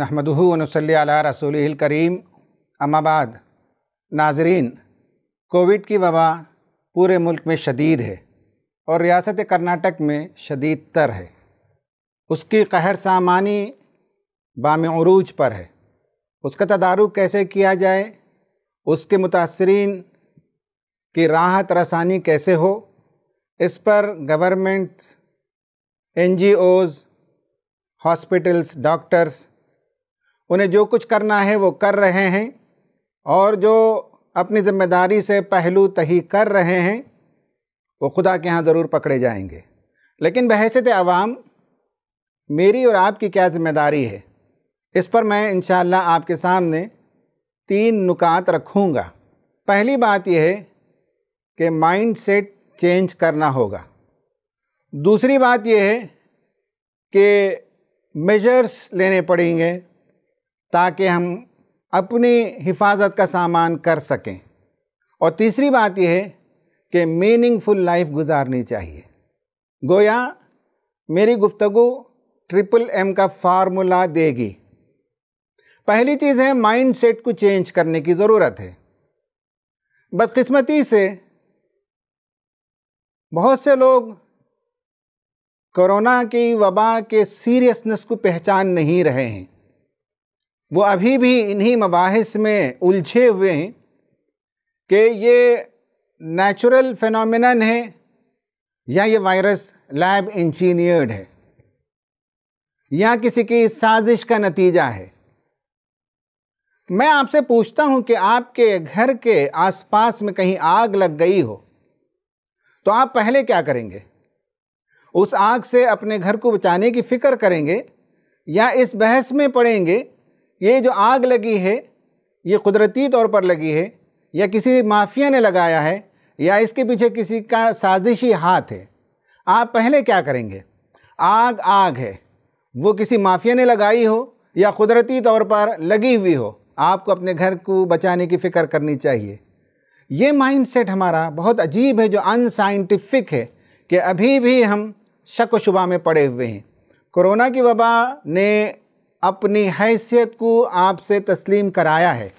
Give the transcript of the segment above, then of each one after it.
नहमदहनसल रसूल करीम अमाबाद नाजरीन कोविड की वबा पूरे मुल्क में शदीद है और रियासत कर्नाटक में शदीद तर है उसकी कहर सामानी बाम पर है उसका तदारुक कैसे किया जाए उसके मुतासरीन की राहत रसानी कैसे हो इस पर governments N G Os hospitals doctors उन्हें जो कुछ करना है वो कर रहे हैं और जो अपनी ज़िम्मेदारी से पहलू तही कर रहे हैं वो खुदा के यहाँ ज़रूर पकड़े जाएंगे लेकिन बहसत आवाम मेरी और आपकी क्या ज़िम्मेदारी है इस पर मैं इन आपके सामने तीन नुकात रखूँगा पहली बात यह है कि माइंड सेट चेंज करना होगा दूसरी बात यह है कि मेजर्स लेने पड़ेंगे ताकि हम अपनी हिफाजत का सामान कर सकें और तीसरी बात यह है कि मीनिंगफुल लाइफ गुजारनी चाहिए गोया मेरी गुफ्तगु ट्रिपल एम का फार्मूला देगी पहली चीज़ है माइंड सेट को चेंज करने की ज़रूरत है बदकिस्मती से बहुत से लोग कोरोना की वबा के सीरियसनेस को पहचान नहीं रहे हैं वो अभी भी इन्हीं मबास में उलझे हुए हैं कि ये नेचुरल फेनोमेनन है या ये वायरस लैब इंजीनियर्ड है या किसी की साजिश का नतीजा है मैं आपसे पूछता हूं कि आपके घर के आसपास में कहीं आग लग गई हो तो आप पहले क्या करेंगे उस आग से अपने घर को बचाने की फ़िक्र करेंगे या इस बहस में पड़ेंगे ये जो आग लगी है ये कुदरती तौर पर लगी है या किसी माफिया ने लगाया है या इसके पीछे किसी का साजिशी हाथ है आप पहले क्या करेंगे आग आग है वो किसी माफिया ने लगाई हो या कुदरती तौर पर लगी हुई हो आपको अपने घर को बचाने की फ़िक्र करनी चाहिए ये माइंडसेट हमारा बहुत अजीब है जो अनसाइंटिफिक है कि अभी भी हम शक व शुबा में पड़े हुए हैं कोरोना की वबा ने अपनी हैसियत को आपसे तस्लीम कराया है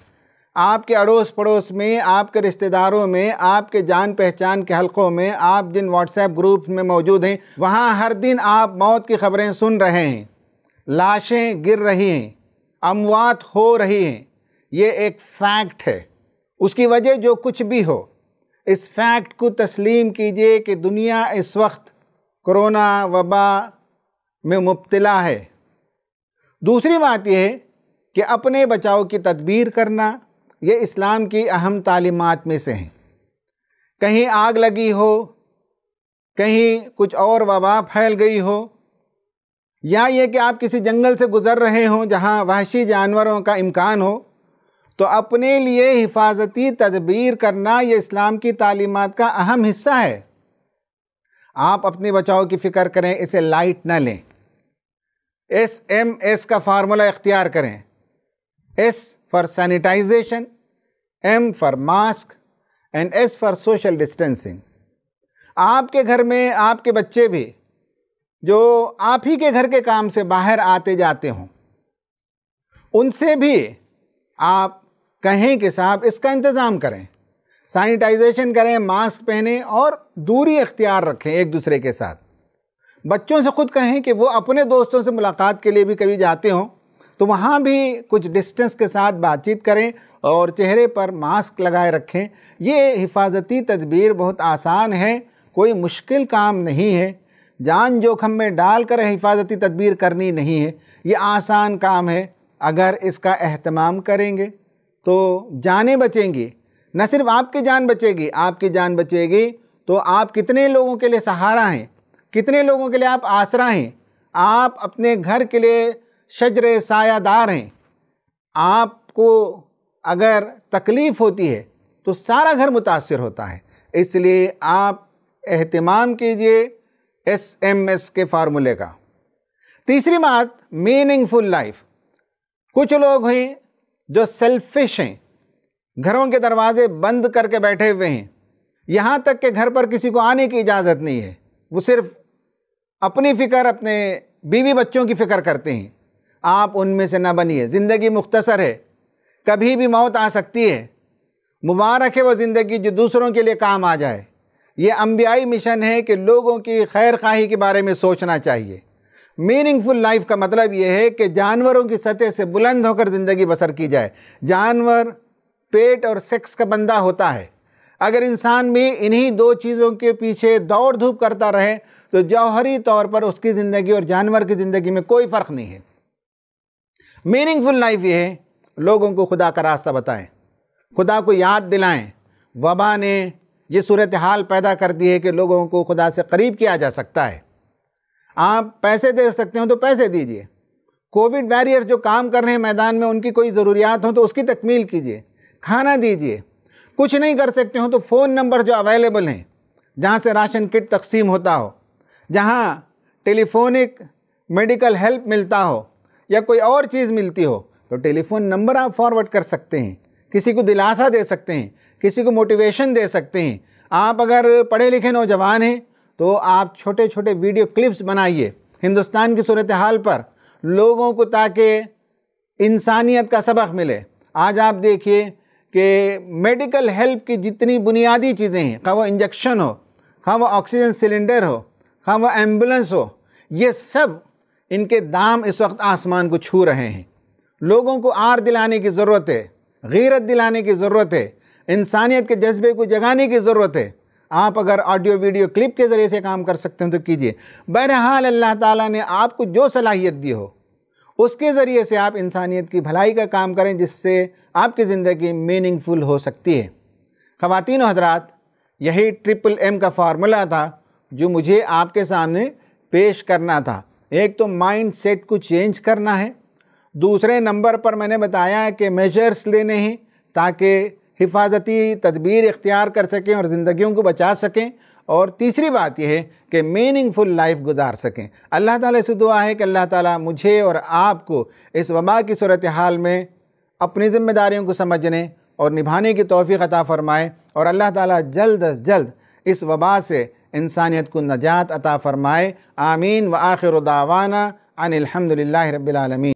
आपके अड़ोस पड़ोस में आपके रिश्तेदारों में आपके जान पहचान के हलकों में आप जिन व्हाट्सएप ग्रुप में मौजूद हैं वहाँ हर दिन आप मौत की खबरें सुन रहे हैं लाशें गिर रही हैं अमवात हो रही हैं ये एक फैक्ट है उसकी वजह जो कुछ भी हो इस फैक्ट को तस्लीम कीजिए कि दुनिया इस वक्त कोरोना वबा में मुबतला है दूसरी बात यह है कि अपने बचाव की तदबीर करना ये इस्लाम की अहम तालीमत में से हैं कहीं आग लगी हो कहीं कुछ और वबा फैल गई हो या ये कि आप किसी जंगल से गुज़र रहे हों जहाँ वहशी जानवरों का इम्कान हो तो अपने लिए हिफाजती तदबीर करना ये इस्लाम की तालीमत का अहम हिस्सा है आप अपने बचाव की फ़िक्र करें इसे लाइट ना लें एस एम एस का फार्मूला इख्तियार करें S for sanitization M for mask and S for social distancing आपके घर में आपके बच्चे भी जो आप ही के घर के काम से बाहर आते जाते हों उनसे भी आप कहें कि साहब इसका इंतज़ाम करें सैनिटाइजेशन करें मास्क पहने और दूरी इख्तियार रखें एक दूसरे के साथ बच्चों से खुद कहें कि वो अपने दोस्तों से मुलाकात के लिए भी कभी जाते हों तो वहाँ भी कुछ डिस्टेंस के साथ बातचीत करें और चेहरे पर मास्क लगाए रखें ये हिफाजती तदबीर बहुत आसान है कोई मुश्किल काम नहीं है जान जोखम में डाल कर हिफाजती तदबीर करनी नहीं है ये आसान काम है अगर इसका अहतमाम करेंगे तो जाने बचेंगी न सिर्फ आपकी जान बचेगी आपकी जान बचेगी तो आप कितने लोगों के लिए सहारा हैं कितने लोगों के लिए आप आसरा हैं आप अपने घर के लिए शजर सायादार हैं आपको अगर तकलीफ़ होती है तो सारा घर मुतासर होता है इसलिए आप अहतमाम कीजिए एस एम एस के फार्मूले का तीसरी बात मीनिंगफुल लाइफ कुछ लोग हैं जो सेल्फिश हैं घरों के दरवाजे बंद करके बैठे हुए हैं यहाँ तक के घर पर किसी को आने की इजाज़त नहीं है वो सिर्फ अपनी फ़िक्र अपने बीवी बच्चों की फ़िक्र करते हैं आप उनमें से ना बनिए ज़िंदगी मुख्तसर है कभी भी मौत आ सकती है मुबारक है वो ज़िंदगी जो दूसरों के लिए काम आ जाए ये अम्बियाई मिशन है कि लोगों की खैर खाही के बारे में सोचना चाहिए मीनिंगफुल लाइफ का मतलब ये है कि जानवरों की सतह से बुलंद होकर ज़िंदगी बसर की जाए जानवर पेट और सेक्स का बंदा होता है अगर इंसान भी इन्हीं दो चीज़ों के पीछे दौड़ धूप करता रहे तो जौहरी तौर पर उसकी ज़िंदगी और जानवर की ज़िंदगी में कोई फ़र्क नहीं है मीनिंगफुल लाइफ ये है लोगों को खुदा का रास्ता बताएं खुदा को याद दिलाएं वबा ने ये सूरत हाल पैदा कर दी है कि लोगों को खुदा से करीब किया जा सकता है आप पैसे दे सकते हो तो पैसे दीजिए कोविड बैरियर जो काम कर रहे हैं मैदान में उनकी कोई ज़रूरियात हो तो उसकी तकमील कीजिए खाना दीजिए कुछ नहीं कर सकते हो तो फ़ोन नंबर जो अवेलेबल हैं जहाँ से राशन किट तकसीम होता हो जहाँ टेलीफोनिक मेडिकल हेल्प मिलता हो या कोई और चीज़ मिलती हो तो टेलीफ़ोन नंबर आप फॉरवर्ड कर सकते हैं किसी को दिलासा दे सकते हैं किसी को मोटिवेशन दे सकते हैं आप अगर पढ़े लिखे नौजवान हैं तो आप छोटे छोटे वीडियो क्लिप्स बनाइए हिंदुस्तान की सूरत हाल पर लोगों को ताकि इंसानियत का सबक मिले आज आप देखिए कि मेडिकल हेल्प की जितनी बुनियादी चीज़ें हैं खा वो इंजेक्शन हो खा वो ऑक्सीजन सिलेंडर हो खा वो एम्बुलेंस हो ये सब इनके दाम इस वक्त आसमान को छू रहे हैं लोगों को आर दिलाने की ज़रूरत है गैरत दिलाने की ज़रूरत है इंसानियत के जज्बे को जगाने की ज़रूरत है आप अगर ऑडियो वीडियो क्लिप के ज़रिए से काम कर सकते हैं तो कीजिए बहरहाल अल्लाह ताला ने आपको जो सलाहियत दी हो उसके ज़रिए से आप इंसानियत की भलाई का काम करें जिससे आपकी ज़िंदगी मीनिंगफुल हो सकती है ख़वान हजरात यही ट्रिपल एम का फार्मूला था जो मुझे आपके सामने पेश करना था एक तो माइंड सेट को चेंज करना है दूसरे नंबर पर मैंने बताया कि मेजर्स लेने हैं ताकि हिफाजती तदबीर इख्तियार कर सकें और ज़िंदगियों को बचा सकें और तीसरी बात यह है कि मीनिंगफुल लाइफ गुजार सकें अल्लाह ताला से दुआ है कि अल्लाह ताला मुझे और आपको इस वबा की सूरत हाल में अपनी ज़िम्मेदारियों को समझने और निभाने की तोफ़ी अता फ़रमाए और अल्लाह ताला जल्द अज जल्द इस वबा से इंसानियत को नजात अता फ़रमाए आमीन व आखिर दावाना अनिलहमदिल्ला रबालमीन